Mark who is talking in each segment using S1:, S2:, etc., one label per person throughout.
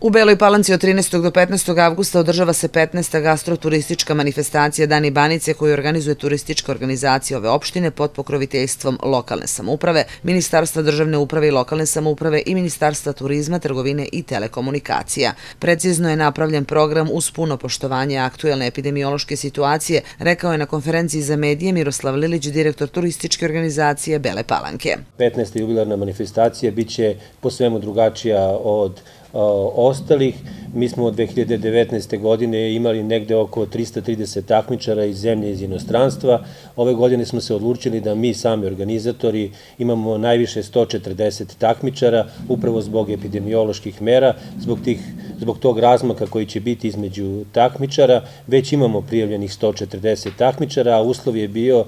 S1: U Beloj Palanci od 13. do 15. avgusta održava se 15. gastroturistička manifestacija Dani Banice koju organizuje turistička organizacija ove opštine pod pokroviteljstvom lokalne samouprave, Ministarstva državne uprave i lokalne samouprave i Ministarstva turizma, trgovine i telekomunikacija. Precizno je napravljen program uz puno poštovanje aktuelne epidemiološke situacije, rekao je na konferenciji za medije Miroslav Lilić, direktor turističke organizacije Bele Palanke.
S2: 15. jubilarna manifestacija biće po svemu drugačija od ostalih. Mi smo od 2019. godine imali negde oko 330 takmičara iz zemlje iz inostranstva. Ove godine smo se odlučili da mi sami organizatori imamo najviše 140 takmičara upravo zbog epidemioloških mera, zbog tih zbog tog razmaka koji će biti između takmičara, već imamo prijavljenih 140 takmičara, a uslov je bio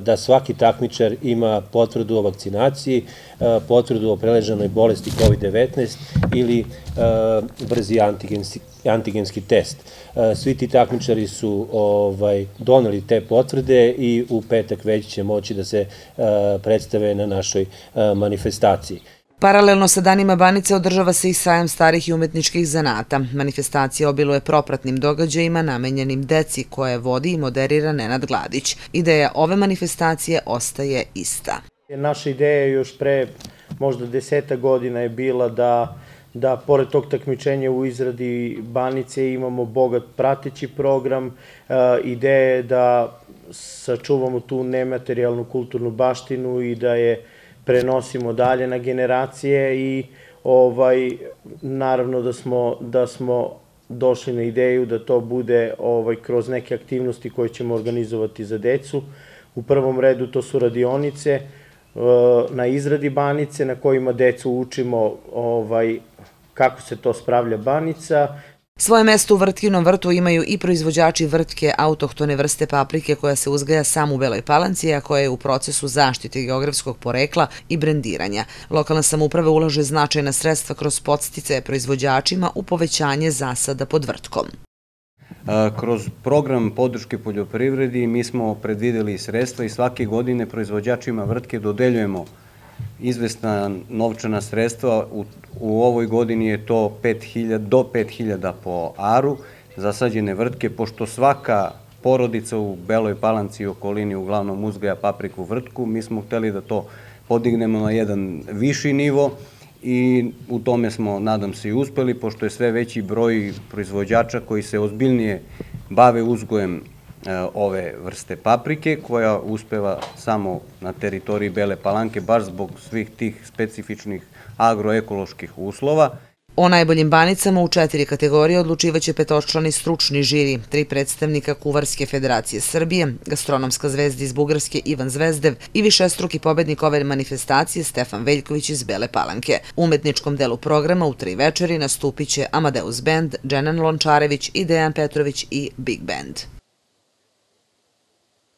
S2: da svaki takmičar ima potvrdu o vakcinaciji, potvrdu o preleženoj bolesti COVID-19 ili Uh, brzi antigenski, antigenski test. Uh, svi ti takmičari su ovaj, doneli te potvrde i u petak već će moći da se uh, predstave na našoj manifestaciji.
S1: Paralelno sa danima Banice održava se i sajam starih i umetničkih zanata. Manifestacija obiluje propratnim događajima namenjenim deci koje vodi i moderira Nenad Gladić. Ideja ove manifestacije ostaje ista.
S3: Naša ideja još pre možda deseta godina je bila da da pored tog takmičenja u izradi Banice imamo bogat prateći program. E, ideja je da sačuvamo tu nematerijalnu kulturnu baštinu i da je prenosimo dalje na generacije i ovaj naravno da smo da smo došli na ideju da to bude ovaj kroz neke aktivnosti koje ćemo organizovati za decu. U prvom redu to su radionice e, na izradi banice na kojima decu učimo ovaj kako se to spravlja banica.
S1: Svoje mesto u Vrtkinom vrtu imaju i proizvođači vrtke autohtone vrste paprike koja se uzgaja sam u Beloj Palanci, a koja je u procesu zaštite geografskog porekla i brendiranja. Lokalna samuprava ulaže značajna sredstva kroz podstice proizvođačima u povećanje zasada pod vrtkom.
S4: Kroz program podrške poljoprivredi mi smo predvideli sredstva i svake godine proizvođačima vrtke dodeljujemo izvesna novčana sredstva. U, ovoj godini je to 5000, do 5000 po aru zasađene vrtke, pošto svaka porodica u Beloj Palanci i okolini uglavnom uzgaja papriku vrtku. Mi smo hteli da to podignemo na jedan viši nivo i u tome smo, nadam se, i uspeli, pošto je sve veći broj proizvođača koji se ozbiljnije bave uzgojem E, ove vrste paprike koja uspeva samo na teritoriji Bele Palanke baš zbog svih tih specifičnih agroekoloških uslova.
S1: O najboljim banicama u četiri kategorije odlučivaće petočlani stručni žiri, tri predstavnika Kuvarske federacije Srbije, gastronomska zvezda iz Bugarske Ivan Zvezdev i višestruki pobednik ove manifestacije Stefan Veljković iz Bele Palanke. U umetničkom delu programa u tri večeri nastupiće Amadeus Band, Dženan Lončarević i Dejan Petrović i Big Band.